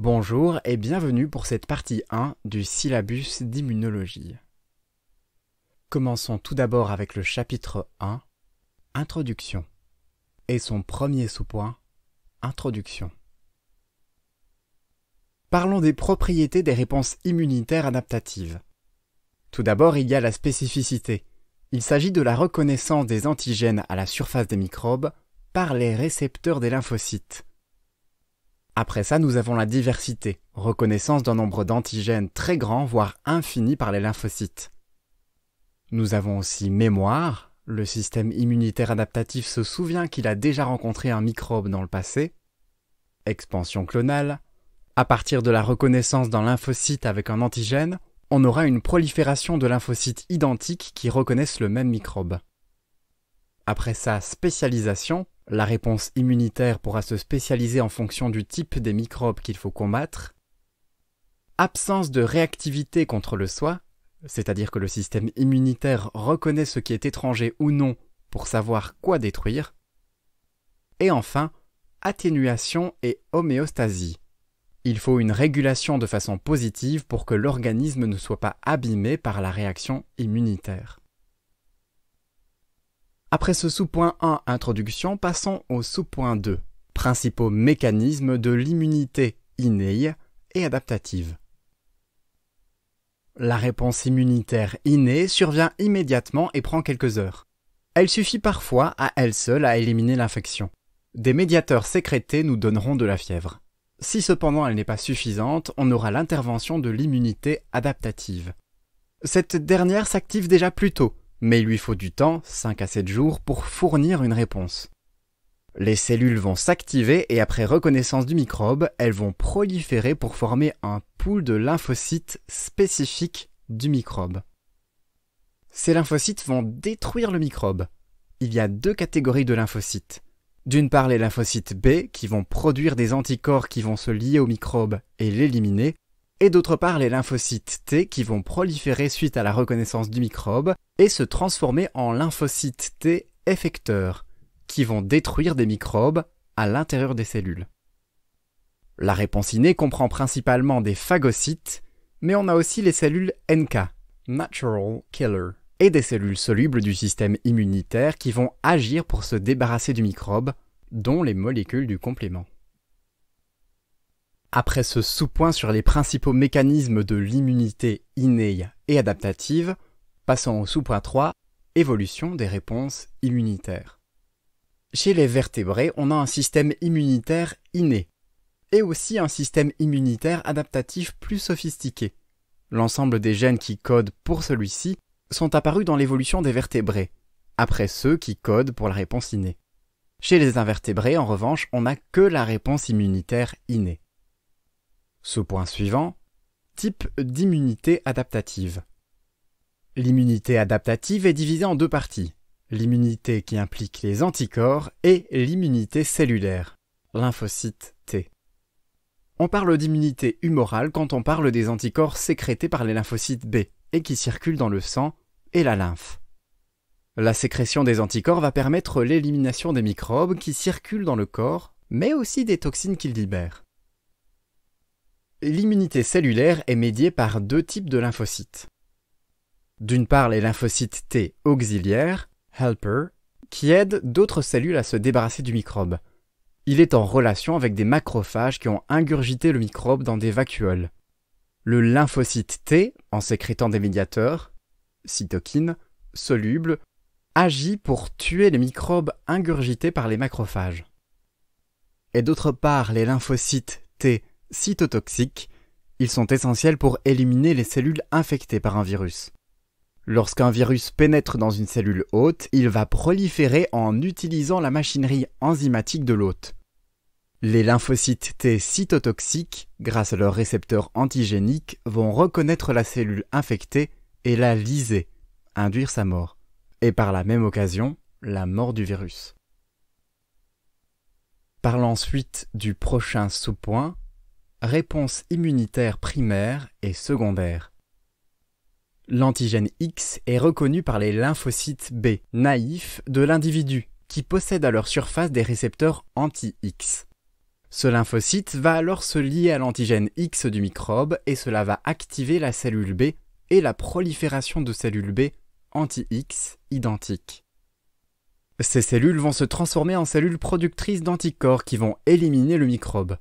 Bonjour et bienvenue pour cette partie 1 du syllabus d'immunologie. Commençons tout d'abord avec le chapitre 1, Introduction, et son premier sous-point, Introduction. Parlons des propriétés des réponses immunitaires adaptatives. Tout d'abord, il y a la spécificité. Il s'agit de la reconnaissance des antigènes à la surface des microbes par les récepteurs des lymphocytes. Après ça, nous avons la diversité, reconnaissance d'un nombre d'antigènes très grand, voire infini par les lymphocytes. Nous avons aussi mémoire, le système immunitaire adaptatif se souvient qu'il a déjà rencontré un microbe dans le passé. Expansion clonale, à partir de la reconnaissance d'un lymphocyte avec un antigène, on aura une prolifération de lymphocytes identiques qui reconnaissent le même microbe. Après sa spécialisation, la réponse immunitaire pourra se spécialiser en fonction du type des microbes qu'il faut combattre. Absence de réactivité contre le soi, c'est-à-dire que le système immunitaire reconnaît ce qui est étranger ou non pour savoir quoi détruire. Et enfin, atténuation et homéostasie. Il faut une régulation de façon positive pour que l'organisme ne soit pas abîmé par la réaction immunitaire. Après ce sous-point 1 introduction, passons au sous-point 2 principaux mécanismes de l'immunité innée et adaptative. La réponse immunitaire innée survient immédiatement et prend quelques heures. Elle suffit parfois à elle seule à éliminer l'infection. Des médiateurs sécrétés nous donneront de la fièvre. Si cependant elle n'est pas suffisante, on aura l'intervention de l'immunité adaptative. Cette dernière s'active déjà plus tôt, mais il lui faut du temps, 5 à 7 jours, pour fournir une réponse. Les cellules vont s'activer et après reconnaissance du microbe, elles vont proliférer pour former un pool de lymphocytes spécifiques du microbe. Ces lymphocytes vont détruire le microbe. Il y a deux catégories de lymphocytes. D'une part les lymphocytes B qui vont produire des anticorps qui vont se lier au microbe et l'éliminer, et d'autre part les lymphocytes T qui vont proliférer suite à la reconnaissance du microbe et se transformer en lymphocytes T effecteurs, qui vont détruire des microbes à l'intérieur des cellules. La réponse innée comprend principalement des phagocytes, mais on a aussi les cellules NK, Natural Killer, et des cellules solubles du système immunitaire qui vont agir pour se débarrasser du microbe, dont les molécules du complément. Après ce sous-point sur les principaux mécanismes de l'immunité innée et adaptative, passons au sous-point 3, évolution des réponses immunitaires. Chez les vertébrés, on a un système immunitaire inné, et aussi un système immunitaire adaptatif plus sophistiqué. L'ensemble des gènes qui codent pour celui-ci sont apparus dans l'évolution des vertébrés, après ceux qui codent pour la réponse innée. Chez les invertébrés, en revanche, on n'a que la réponse immunitaire innée. Ce point suivant, type d'immunité adaptative. L'immunité adaptative est divisée en deux parties, l'immunité qui implique les anticorps et l'immunité cellulaire, lymphocyte T. On parle d'immunité humorale quand on parle des anticorps sécrétés par les lymphocytes B et qui circulent dans le sang et la lymphe. La sécrétion des anticorps va permettre l'élimination des microbes qui circulent dans le corps, mais aussi des toxines qu'ils libèrent. L'immunité cellulaire est médiée par deux types de lymphocytes. D'une part les lymphocytes T auxiliaires, helper, qui aident d'autres cellules à se débarrasser du microbe. Il est en relation avec des macrophages qui ont ingurgité le microbe dans des vacuoles. Le lymphocyte T, en sécrétant des médiateurs, cytokines, solubles, agit pour tuer les microbes ingurgités par les macrophages. Et d'autre part, les lymphocytes T cytotoxiques. Ils sont essentiels pour éliminer les cellules infectées par un virus. Lorsqu'un virus pénètre dans une cellule hôte, il va proliférer en utilisant la machinerie enzymatique de l'hôte. Les lymphocytes T cytotoxiques, grâce à leurs récepteurs antigéniques, vont reconnaître la cellule infectée et la liser, induire sa mort, et par la même occasion, la mort du virus. Parlons ensuite du prochain sous-point, Réponse immunitaire primaire et secondaire. L'antigène X est reconnu par les lymphocytes B, naïfs de l'individu, qui possèdent à leur surface des récepteurs anti-X. Ce lymphocyte va alors se lier à l'antigène X du microbe et cela va activer la cellule B et la prolifération de cellules B anti-X identiques. Ces cellules vont se transformer en cellules productrices d'anticorps qui vont éliminer le microbe.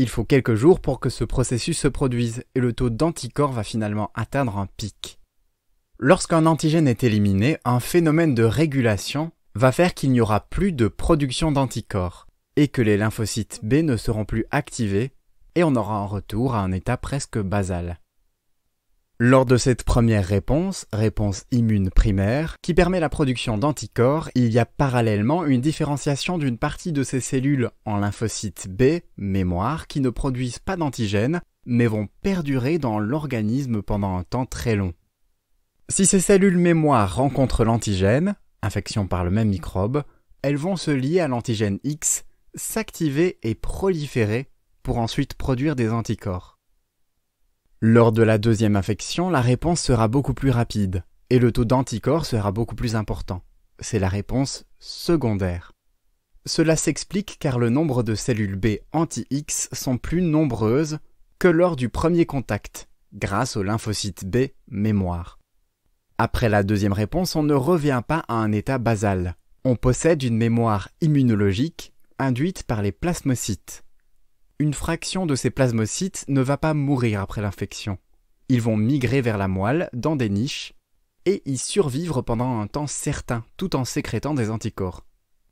Il faut quelques jours pour que ce processus se produise et le taux d'anticorps va finalement atteindre un pic. Lorsqu'un antigène est éliminé, un phénomène de régulation va faire qu'il n'y aura plus de production d'anticorps et que les lymphocytes B ne seront plus activés et on aura un retour à un état presque basal. Lors de cette première réponse, réponse immune primaire, qui permet la production d'anticorps, il y a parallèlement une différenciation d'une partie de ces cellules en lymphocytes B, mémoire, qui ne produisent pas d'antigène, mais vont perdurer dans l'organisme pendant un temps très long. Si ces cellules mémoire rencontrent l'antigène, infection par le même microbe, elles vont se lier à l'antigène X, s'activer et proliférer pour ensuite produire des anticorps. Lors de la deuxième infection, la réponse sera beaucoup plus rapide et le taux d'anticorps sera beaucoup plus important. C'est la réponse secondaire. Cela s'explique car le nombre de cellules B anti-X sont plus nombreuses que lors du premier contact, grâce au lymphocyte B mémoire. Après la deuxième réponse, on ne revient pas à un état basal. On possède une mémoire immunologique induite par les plasmocytes une fraction de ces plasmocytes ne va pas mourir après l'infection. Ils vont migrer vers la moelle, dans des niches, et y survivre pendant un temps certain, tout en sécrétant des anticorps.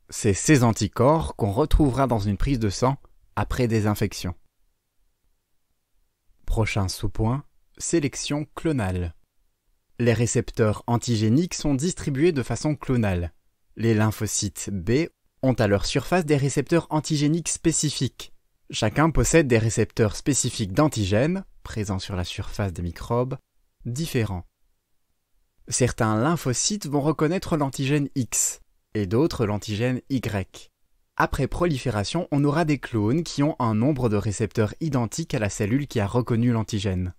C'est ces anticorps qu'on retrouvera dans une prise de sang après des infections. Prochain sous-point, sélection clonale. Les récepteurs antigéniques sont distribués de façon clonale. Les lymphocytes B ont à leur surface des récepteurs antigéniques spécifiques, Chacun possède des récepteurs spécifiques d'antigènes, présents sur la surface des microbes, différents. Certains lymphocytes vont reconnaître l'antigène X et d'autres l'antigène Y. Après prolifération, on aura des clones qui ont un nombre de récepteurs identiques à la cellule qui a reconnu l'antigène.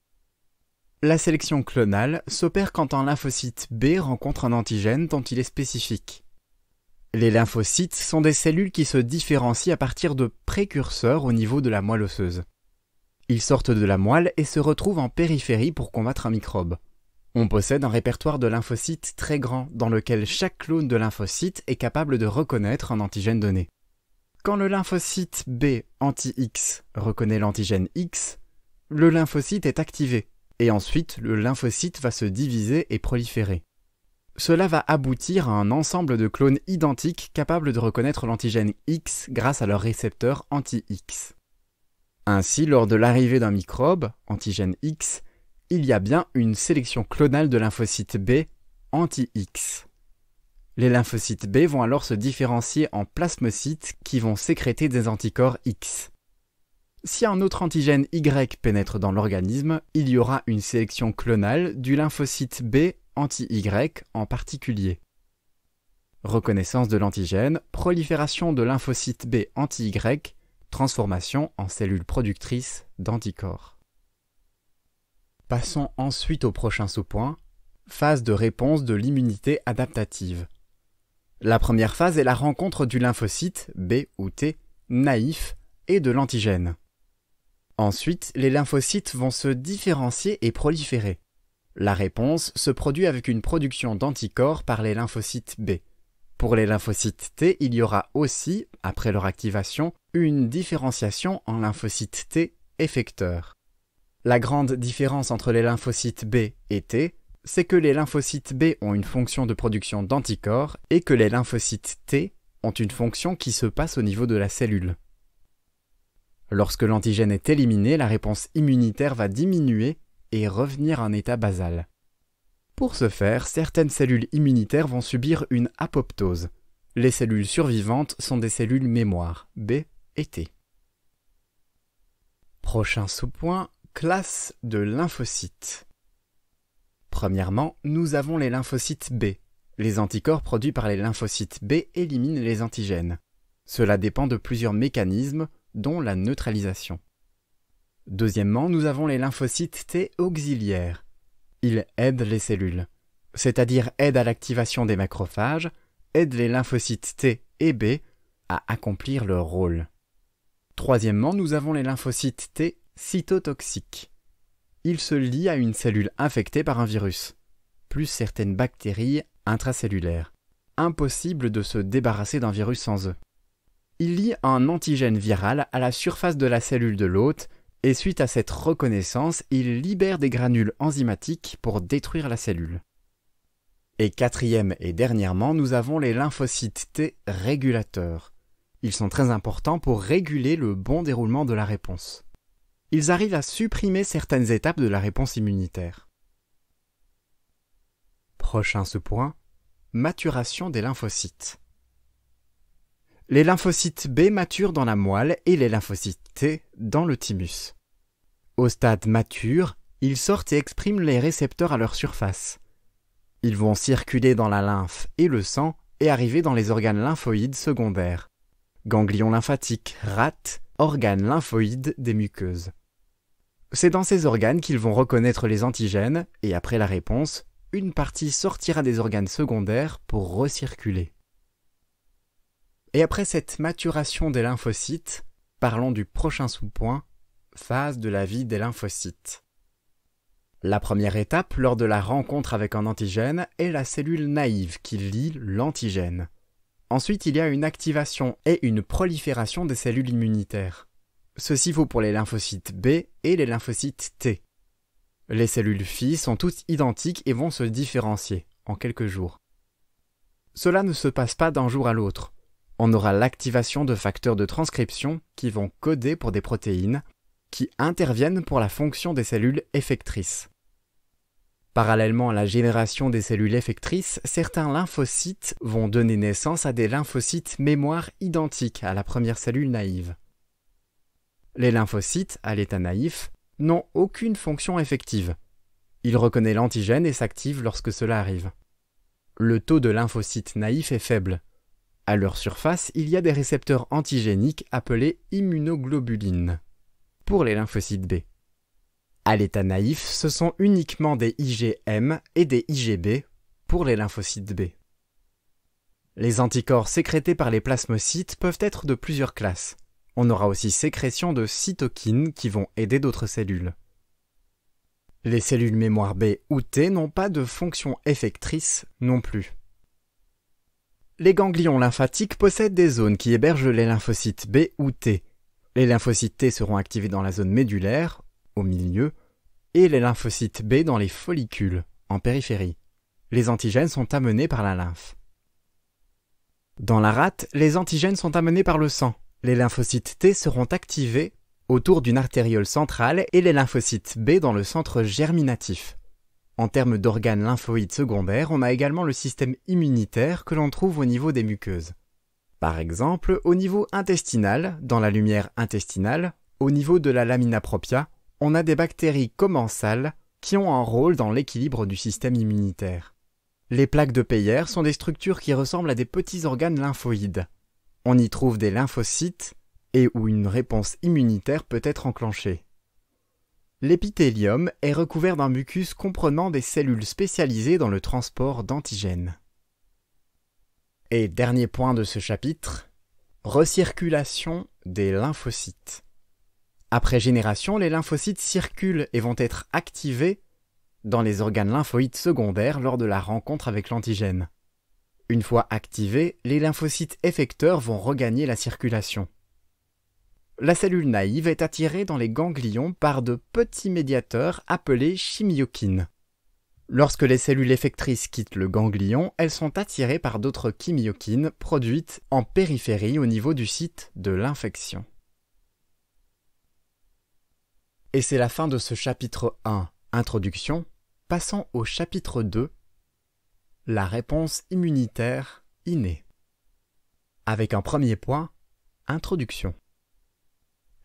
La sélection clonale s'opère quand un lymphocyte B rencontre un antigène dont il est spécifique. Les lymphocytes sont des cellules qui se différencient à partir de précurseurs au niveau de la moelle osseuse. Ils sortent de la moelle et se retrouvent en périphérie pour combattre un microbe. On possède un répertoire de lymphocytes très grand dans lequel chaque clone de lymphocyte est capable de reconnaître un antigène donné. Quand le lymphocyte B anti-X reconnaît l'antigène X, le lymphocyte est activé et ensuite le lymphocyte va se diviser et proliférer. Cela va aboutir à un ensemble de clones identiques capables de reconnaître l'antigène X grâce à leur récepteur anti-X. Ainsi, lors de l'arrivée d'un microbe, antigène X, il y a bien une sélection clonale de lymphocytes B anti-X. Les lymphocytes B vont alors se différencier en plasmocytes qui vont sécréter des anticorps X. Si un autre antigène Y pénètre dans l'organisme, il y aura une sélection clonale du lymphocyte B anti-Y en particulier. Reconnaissance de l'antigène, prolifération de lymphocyte B anti-Y, transformation en cellules productrices d'anticorps. Passons ensuite au prochain sous-point, phase de réponse de l'immunité adaptative. La première phase est la rencontre du lymphocyte B ou T naïf et de l'antigène. Ensuite, les lymphocytes vont se différencier et proliférer. La réponse se produit avec une production d'anticorps par les lymphocytes B. Pour les lymphocytes T, il y aura aussi, après leur activation, une différenciation en lymphocytes T effecteurs. La grande différence entre les lymphocytes B et T, c'est que les lymphocytes B ont une fonction de production d'anticorps et que les lymphocytes T ont une fonction qui se passe au niveau de la cellule. Lorsque l'antigène est éliminé, la réponse immunitaire va diminuer et revenir en un état basal. Pour ce faire, certaines cellules immunitaires vont subir une apoptose. Les cellules survivantes sont des cellules mémoire, B et T. Prochain sous-point, classe de lymphocytes. Premièrement, nous avons les lymphocytes B. Les anticorps produits par les lymphocytes B éliminent les antigènes. Cela dépend de plusieurs mécanismes, dont la neutralisation. Deuxièmement, nous avons les lymphocytes T auxiliaires. Ils aident les cellules, c'est-à-dire aident à l'activation des macrophages, aident les lymphocytes T et B à accomplir leur rôle. Troisièmement, nous avons les lymphocytes T cytotoxiques. Ils se lient à une cellule infectée par un virus, plus certaines bactéries intracellulaires. Impossible de se débarrasser d'un virus sans eux. Ils lient un antigène viral à la surface de la cellule de l'hôte et suite à cette reconnaissance, il libère des granules enzymatiques pour détruire la cellule. Et quatrième et dernièrement, nous avons les lymphocytes T régulateurs. Ils sont très importants pour réguler le bon déroulement de la réponse. Ils arrivent à supprimer certaines étapes de la réponse immunitaire. Prochain ce point maturation des lymphocytes. Les lymphocytes B maturent dans la moelle et les lymphocytes T dans le thymus. Au stade mature, ils sortent et expriment les récepteurs à leur surface. Ils vont circuler dans la lymphe et le sang et arriver dans les organes lymphoïdes secondaires. Ganglions lymphatiques, rate, organes lymphoïdes des muqueuses. C'est dans ces organes qu'ils vont reconnaître les antigènes, et après la réponse, une partie sortira des organes secondaires pour recirculer. Et après cette maturation des lymphocytes, parlons du prochain sous-point, phase de la vie des lymphocytes. La première étape lors de la rencontre avec un antigène est la cellule naïve qui lie l'antigène. Ensuite, il y a une activation et une prolifération des cellules immunitaires. Ceci vaut pour les lymphocytes B et les lymphocytes T. Les cellules phi sont toutes identiques et vont se différencier en quelques jours. Cela ne se passe pas d'un jour à l'autre on aura l'activation de facteurs de transcription qui vont coder pour des protéines qui interviennent pour la fonction des cellules effectrices. Parallèlement à la génération des cellules effectrices, certains lymphocytes vont donner naissance à des lymphocytes mémoire identiques à la première cellule naïve. Les lymphocytes, à l'état naïf, n'ont aucune fonction effective. Ils reconnaissent l'antigène et s'activent lorsque cela arrive. Le taux de lymphocytes naïfs est faible, à leur surface, il y a des récepteurs antigéniques appelés immunoglobulines. Pour les lymphocytes B. À l'état naïf, ce sont uniquement des IgM et des IgB pour les lymphocytes B. Les anticorps sécrétés par les plasmocytes peuvent être de plusieurs classes. On aura aussi sécrétion de cytokines qui vont aider d'autres cellules. Les cellules mémoire B ou T n'ont pas de fonction effectrice non plus. Les ganglions lymphatiques possèdent des zones qui hébergent les lymphocytes B ou T. Les lymphocytes T seront activés dans la zone médullaire, au milieu, et les lymphocytes B dans les follicules, en périphérie. Les antigènes sont amenés par la lymphe. Dans la rate, les antigènes sont amenés par le sang. Les lymphocytes T seront activés autour d'une artériole centrale et les lymphocytes B dans le centre germinatif. En termes d'organes lymphoïdes secondaires, on a également le système immunitaire que l'on trouve au niveau des muqueuses. Par exemple, au niveau intestinal, dans la lumière intestinale, au niveau de la lamina propria, on a des bactéries commensales qui ont un rôle dans l'équilibre du système immunitaire. Les plaques de Peyer sont des structures qui ressemblent à des petits organes lymphoïdes. On y trouve des lymphocytes et où une réponse immunitaire peut être enclenchée. L'épithélium est recouvert d'un mucus comprenant des cellules spécialisées dans le transport d'antigènes. Et dernier point de ce chapitre, recirculation des lymphocytes. Après génération, les lymphocytes circulent et vont être activés dans les organes lymphoïdes secondaires lors de la rencontre avec l'antigène. Une fois activés, les lymphocytes effecteurs vont regagner la circulation. La cellule naïve est attirée dans les ganglions par de petits médiateurs appelés chimiokines. Lorsque les cellules effectrices quittent le ganglion, elles sont attirées par d'autres chimiokines produites en périphérie au niveau du site de l'infection. Et c'est la fin de ce chapitre 1, introduction. Passons au chapitre 2, la réponse immunitaire innée. Avec un premier point, introduction.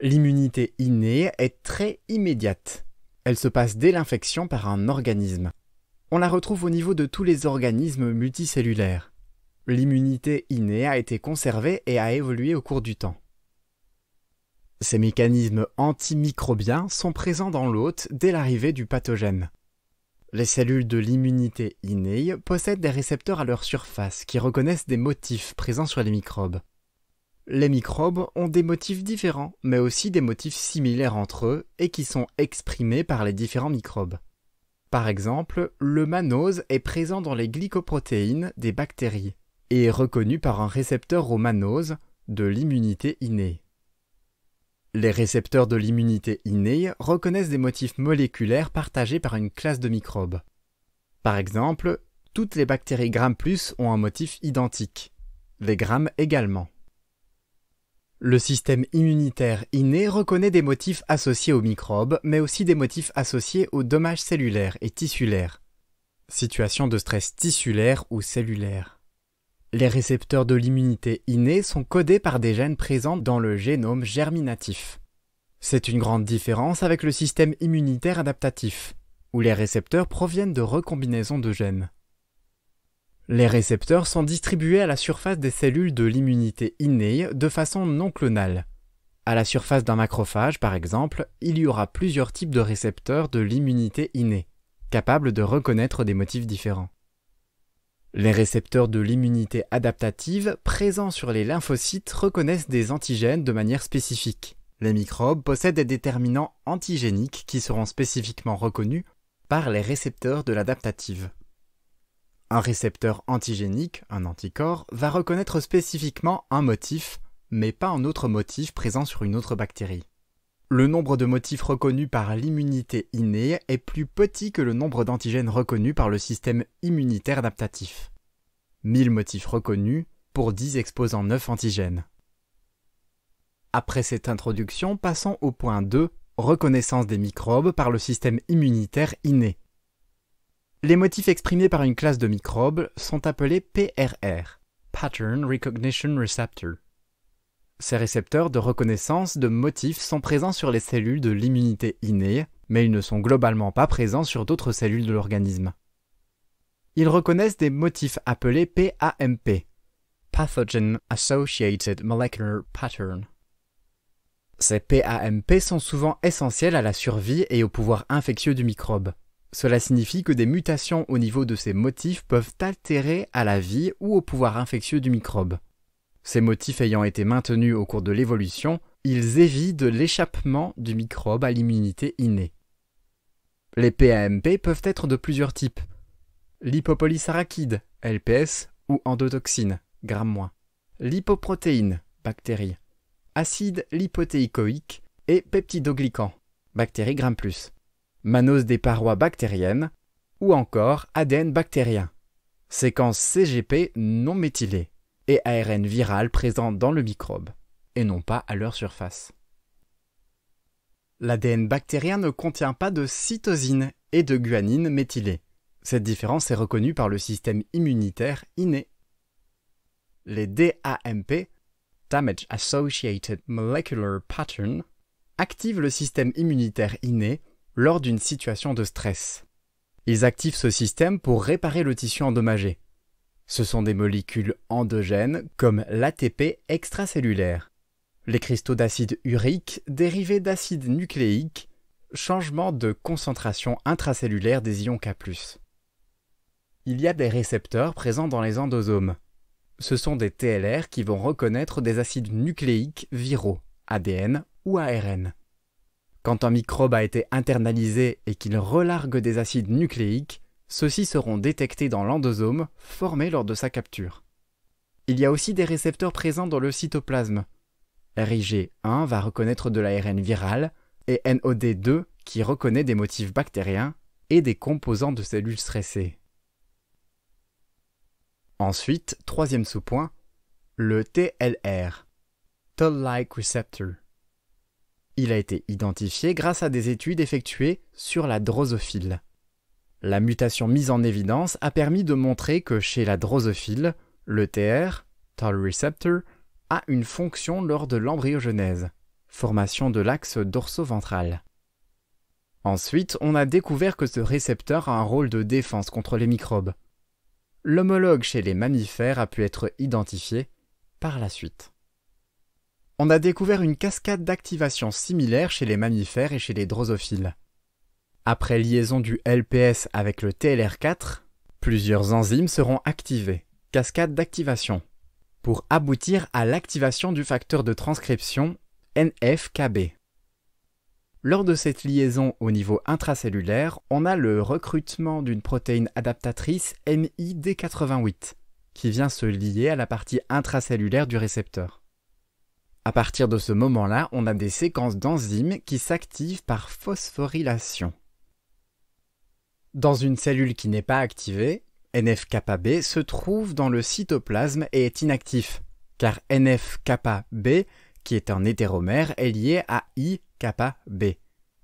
L'immunité innée est très immédiate. Elle se passe dès l'infection par un organisme. On la retrouve au niveau de tous les organismes multicellulaires. L'immunité innée a été conservée et a évolué au cours du temps. Ces mécanismes antimicrobiens sont présents dans l'hôte dès l'arrivée du pathogène. Les cellules de l'immunité innée possèdent des récepteurs à leur surface qui reconnaissent des motifs présents sur les microbes. Les microbes ont des motifs différents, mais aussi des motifs similaires entre eux et qui sont exprimés par les différents microbes. Par exemple, le manose est présent dans les glycoprotéines des bactéries et est reconnu par un récepteur au manose de l'immunité innée. Les récepteurs de l'immunité innée reconnaissent des motifs moléculaires partagés par une classe de microbes. Par exemple, toutes les bactéries Gram+ ont un motif identique, les Gram également. Le système immunitaire inné reconnaît des motifs associés aux microbes, mais aussi des motifs associés aux dommages cellulaires et tissulaires. Situation de stress tissulaire ou cellulaire. Les récepteurs de l'immunité innée sont codés par des gènes présents dans le génome germinatif. C'est une grande différence avec le système immunitaire adaptatif, où les récepteurs proviennent de recombinaisons de gènes. Les récepteurs sont distribués à la surface des cellules de l'immunité innée de façon non clonale. À la surface d'un macrophage, par exemple, il y aura plusieurs types de récepteurs de l'immunité innée, capables de reconnaître des motifs différents. Les récepteurs de l'immunité adaptative présents sur les lymphocytes reconnaissent des antigènes de manière spécifique. Les microbes possèdent des déterminants antigéniques qui seront spécifiquement reconnus par les récepteurs de l'adaptative. Un récepteur antigénique, un anticorps, va reconnaître spécifiquement un motif, mais pas un autre motif présent sur une autre bactérie. Le nombre de motifs reconnus par l'immunité innée est plus petit que le nombre d'antigènes reconnus par le système immunitaire adaptatif. 1000 motifs reconnus pour 10 exposants 9 antigènes. Après cette introduction, passons au point 2, reconnaissance des microbes par le système immunitaire inné. Les motifs exprimés par une classe de microbes sont appelés PRR, Pattern Recognition Receptor. Ces récepteurs de reconnaissance de motifs sont présents sur les cellules de l'immunité innée, mais ils ne sont globalement pas présents sur d'autres cellules de l'organisme. Ils reconnaissent des motifs appelés PAMP, Pathogen Associated Molecular Pattern. Ces PAMP sont souvent essentiels à la survie et au pouvoir infectieux du microbe. Cela signifie que des mutations au niveau de ces motifs peuvent altérer à la vie ou au pouvoir infectieux du microbe. Ces motifs ayant été maintenus au cours de l'évolution, ils évitent l'échappement du microbe à l'immunité innée. Les PAMP peuvent être de plusieurs types. lipopolysarachide LPS ou endotoxine, gramme moins. L'hypoprotéine, bactérie. Acide lipotéicoïque et peptidoglycan, bactérie gramme manose des parois bactériennes, ou encore ADN bactérien, séquence CGP non méthylée et ARN viral présent dans le microbe, et non pas à leur surface. L'ADN bactérien ne contient pas de cytosine et de guanine méthylée. Cette différence est reconnue par le système immunitaire inné. Les DAMP, Damage Associated Molecular Pattern, activent le système immunitaire inné lors d'une situation de stress. Ils activent ce système pour réparer le tissu endommagé. Ce sont des molécules endogènes comme l'ATP extracellulaire. Les cristaux d'acide urique dérivés d'acide nucléique, changement de concentration intracellulaire des ions K+. Il y a des récepteurs présents dans les endosomes. Ce sont des TLR qui vont reconnaître des acides nucléiques viraux, ADN ou ARN. Quand un microbe a été internalisé et qu'il relargue des acides nucléiques, ceux-ci seront détectés dans l'endosome formé lors de sa capture. Il y a aussi des récepteurs présents dans le cytoplasme. RIG1 va reconnaître de l'ARN viral et NOD2 qui reconnaît des motifs bactériens et des composants de cellules stressées. Ensuite, troisième sous-point, le TLR, Toll-like receptor. Il a été identifié grâce à des études effectuées sur la drosophile. La mutation mise en évidence a permis de montrer que chez la drosophile, le TR, Toll receptor, a une fonction lors de l'embryogenèse, formation de l'axe dorso-ventral. Ensuite, on a découvert que ce récepteur a un rôle de défense contre les microbes. L'homologue chez les mammifères a pu être identifié par la suite on a découvert une cascade d'activation similaire chez les mammifères et chez les drosophiles. Après liaison du LPS avec le TLR4, plusieurs enzymes seront activées, cascade d'activation, pour aboutir à l'activation du facteur de transcription NFKB. Lors de cette liaison au niveau intracellulaire, on a le recrutement d'une protéine adaptatrice NID88 qui vient se lier à la partie intracellulaire du récepteur. À partir de ce moment-là, on a des séquences d'enzymes qui s'activent par phosphorylation. Dans une cellule qui n'est pas activée, nf se trouve dans le cytoplasme et est inactif, car nf qui est un hétéromère, est lié à i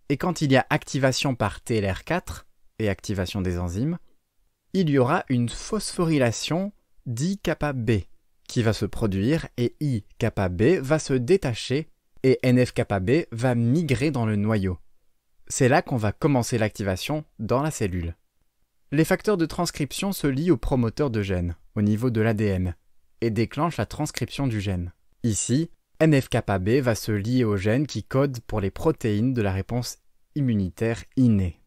Et quand il y a activation par TLR4 et activation des enzymes, il y aura une phosphorylation di qui va se produire et I B va se détacher et NF va migrer dans le noyau. C'est là qu'on va commencer l'activation dans la cellule. Les facteurs de transcription se lient au promoteur de gènes, au niveau de l'ADN, et déclenchent la transcription du gène. Ici, NFKB va se lier au gène qui code pour les protéines de la réponse immunitaire innée.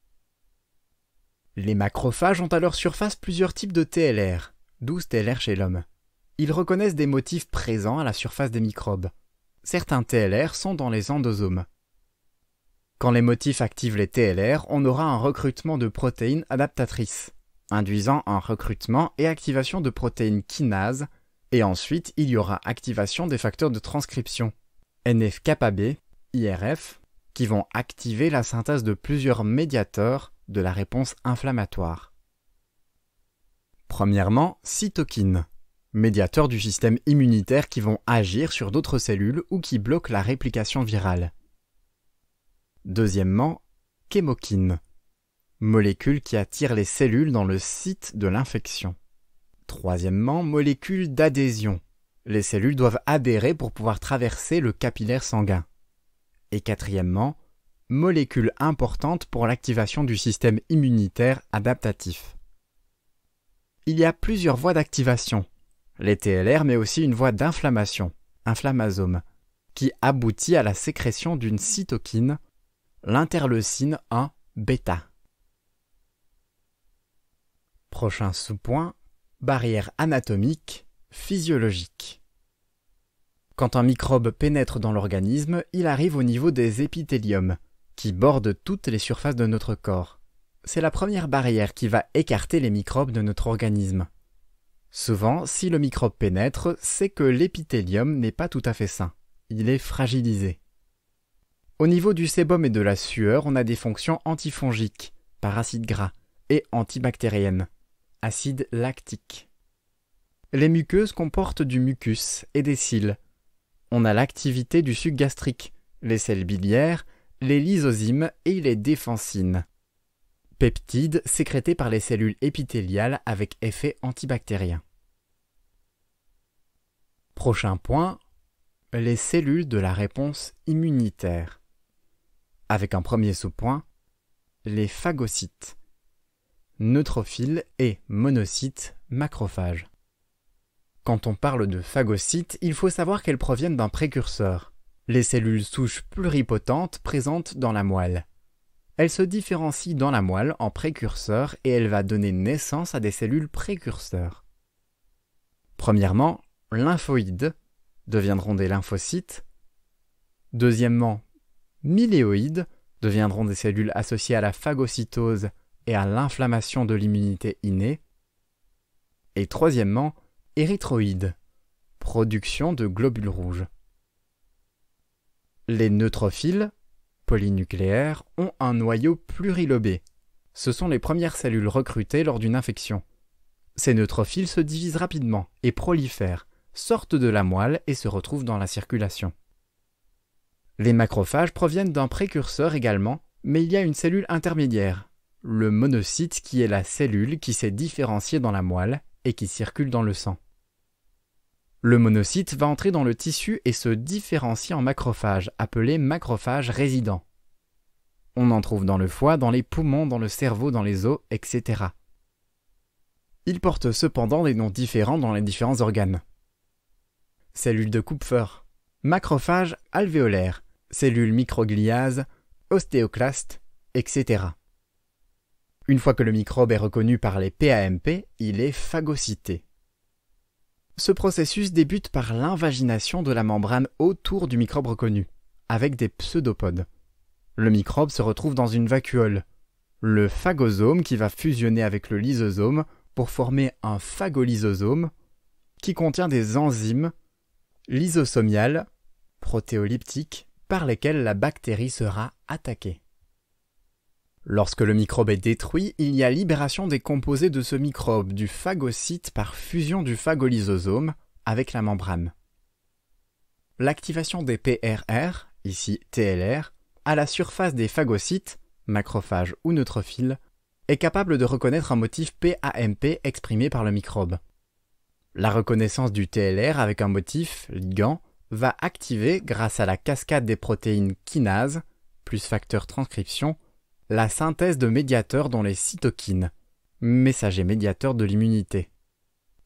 Les macrophages ont à leur surface plusieurs types de TLR, 12 TLR chez l'homme, ils reconnaissent des motifs présents à la surface des microbes. Certains TLR sont dans les endosomes. Quand les motifs activent les TLR, on aura un recrutement de protéines adaptatrices, induisant un recrutement et activation de protéines kinases, et ensuite il y aura activation des facteurs de transcription, nf kappa IRF, qui vont activer la synthèse de plusieurs médiateurs de la réponse inflammatoire. Premièrement, cytokines médiateurs du système immunitaire qui vont agir sur d'autres cellules ou qui bloquent la réplication virale. Deuxièmement, chémokine, molécules qui attire les cellules dans le site de l'infection. Troisièmement, molécules d'adhésion. Les cellules doivent adhérer pour pouvoir traverser le capillaire sanguin. Et quatrièmement, molécules importantes pour l'activation du système immunitaire adaptatif. Il y a plusieurs voies d'activation, les TLR, mais aussi une voie d'inflammation, inflammasome, qui aboutit à la sécrétion d'une cytokine, l'interleucine 1 bêta. Prochain sous-point, barrière anatomique, physiologique. Quand un microbe pénètre dans l'organisme, il arrive au niveau des épithéliums, qui bordent toutes les surfaces de notre corps. C'est la première barrière qui va écarter les microbes de notre organisme. Souvent, si le microbe pénètre, c'est que l'épithélium n'est pas tout à fait sain. Il est fragilisé. Au niveau du sébum et de la sueur, on a des fonctions antifongiques, par acide gras, et antibactériennes, acide lactique. Les muqueuses comportent du mucus et des cils. On a l'activité du suc gastrique, les sels biliaires, les lysozymes et les défensines peptides sécrétés par les cellules épithéliales avec effet antibactérien. Prochain point, les cellules de la réponse immunitaire. Avec un premier sous-point, les phagocytes, neutrophiles et monocytes macrophages. Quand on parle de phagocytes, il faut savoir qu'elles proviennent d'un précurseur, les cellules souches pluripotentes présentes dans la moelle. Elle se différencie dans la moelle en précurseurs et elle va donner naissance à des cellules précurseurs. Premièrement, lymphoïdes deviendront des lymphocytes. Deuxièmement, myléoïdes deviendront des cellules associées à la phagocytose et à l'inflammation de l'immunité innée. Et troisièmement, érythroïdes, production de globules rouges. Les neutrophiles polynucléaires ont un noyau plurilobé. Ce sont les premières cellules recrutées lors d'une infection. Ces neutrophiles se divisent rapidement et prolifèrent, sortent de la moelle et se retrouvent dans la circulation. Les macrophages proviennent d'un précurseur également, mais il y a une cellule intermédiaire, le monocyte qui est la cellule qui s'est différenciée dans la moelle et qui circule dans le sang. Le monocyte va entrer dans le tissu et se différencier en macrophages, appelés macrophage résident. On en trouve dans le foie, dans les poumons, dans le cerveau, dans les os, etc. Il porte cependant des noms différents dans les différents organes. Cellules de Kupfer, macrophage alvéolaire, cellules microgliases, ostéoclastes, etc. Une fois que le microbe est reconnu par les PAMP, il est phagocyté. Ce processus débute par l'invagination de la membrane autour du microbe reconnu, avec des pseudopodes. Le microbe se retrouve dans une vacuole, le phagosome qui va fusionner avec le lysosome pour former un phagolysosome qui contient des enzymes lysosomiales, protéoliptiques par lesquelles la bactérie sera attaquée. Lorsque le microbe est détruit, il y a libération des composés de ce microbe du phagocyte par fusion du phagolysosome avec la membrane. L'activation des PRR, ici TLR, à la surface des phagocytes, macrophages ou neutrophiles, est capable de reconnaître un motif PAMP exprimé par le microbe. La reconnaissance du TLR avec un motif, ligand, va activer, grâce à la cascade des protéines kinases, plus facteur transcription, la synthèse de médiateurs dans les cytokines, messagers médiateurs de l'immunité.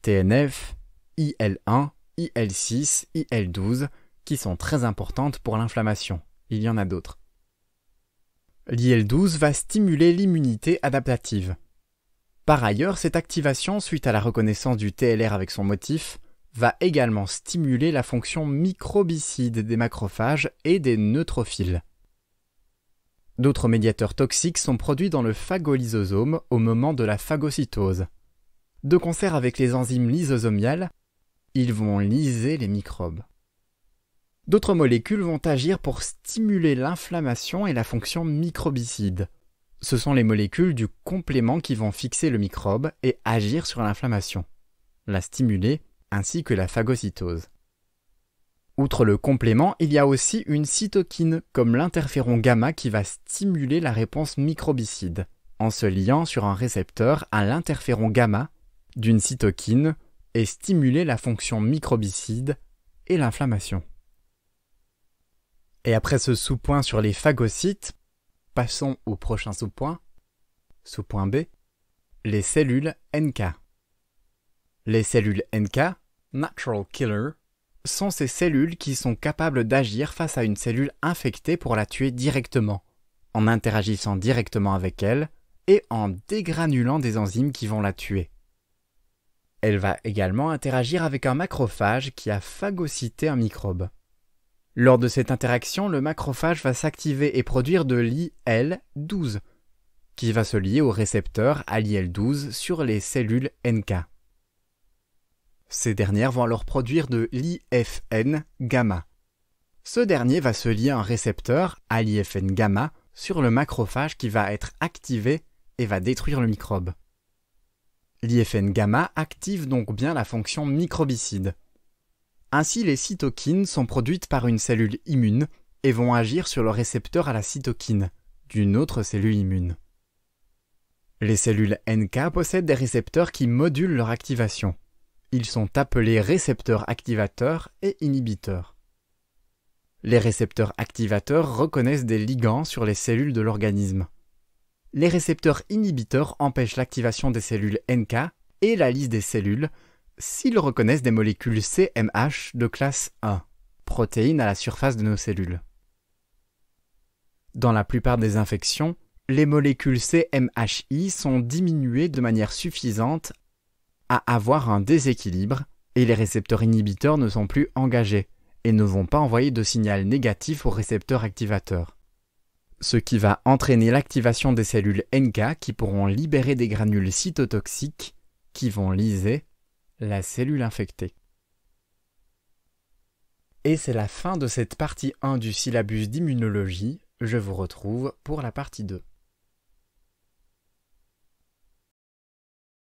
TNF, IL1, IL6, IL12, qui sont très importantes pour l'inflammation. Il y en a d'autres. L'IL12 va stimuler l'immunité adaptative. Par ailleurs, cette activation, suite à la reconnaissance du TLR avec son motif, va également stimuler la fonction microbicide des macrophages et des neutrophiles. D'autres médiateurs toxiques sont produits dans le phagolysosome au moment de la phagocytose. De concert avec les enzymes lysosomiales, ils vont liser les microbes. D'autres molécules vont agir pour stimuler l'inflammation et la fonction microbicide. Ce sont les molécules du complément qui vont fixer le microbe et agir sur l'inflammation, la stimuler ainsi que la phagocytose. Outre le complément, il y a aussi une cytokine, comme l'interféron gamma qui va stimuler la réponse microbicide, en se liant sur un récepteur à l'interféron gamma d'une cytokine et stimuler la fonction microbicide et l'inflammation. Et après ce sous-point sur les phagocytes, passons au prochain sous-point, sous-point B, les cellules NK. Les cellules NK, natural killer, sont ces cellules qui sont capables d'agir face à une cellule infectée pour la tuer directement, en interagissant directement avec elle et en dégranulant des enzymes qui vont la tuer. Elle va également interagir avec un macrophage qui a phagocyté un microbe. Lors de cette interaction, le macrophage va s'activer et produire de l'IL-12, qui va se lier au récepteur à 12 sur les cellules NK. Ces dernières vont alors produire de l'IFN gamma. Ce dernier va se lier à un récepteur, à l'IFN gamma, sur le macrophage qui va être activé et va détruire le microbe. L'IFN gamma active donc bien la fonction microbicide. Ainsi, les cytokines sont produites par une cellule immune et vont agir sur le récepteur à la cytokine d'une autre cellule immune. Les cellules NK possèdent des récepteurs qui modulent leur activation. Ils sont appelés récepteurs activateurs et inhibiteurs. Les récepteurs activateurs reconnaissent des ligands sur les cellules de l'organisme. Les récepteurs inhibiteurs empêchent l'activation des cellules NK et la liste des cellules s'ils reconnaissent des molécules CMH de classe 1, protéines à la surface de nos cellules. Dans la plupart des infections, les molécules CMHI sont diminuées de manière suffisante à avoir un déséquilibre et les récepteurs inhibiteurs ne sont plus engagés et ne vont pas envoyer de signal négatif aux récepteurs activateurs. Ce qui va entraîner l'activation des cellules NK qui pourront libérer des granules cytotoxiques qui vont liser la cellule infectée. Et c'est la fin de cette partie 1 du syllabus d'immunologie. Je vous retrouve pour la partie 2.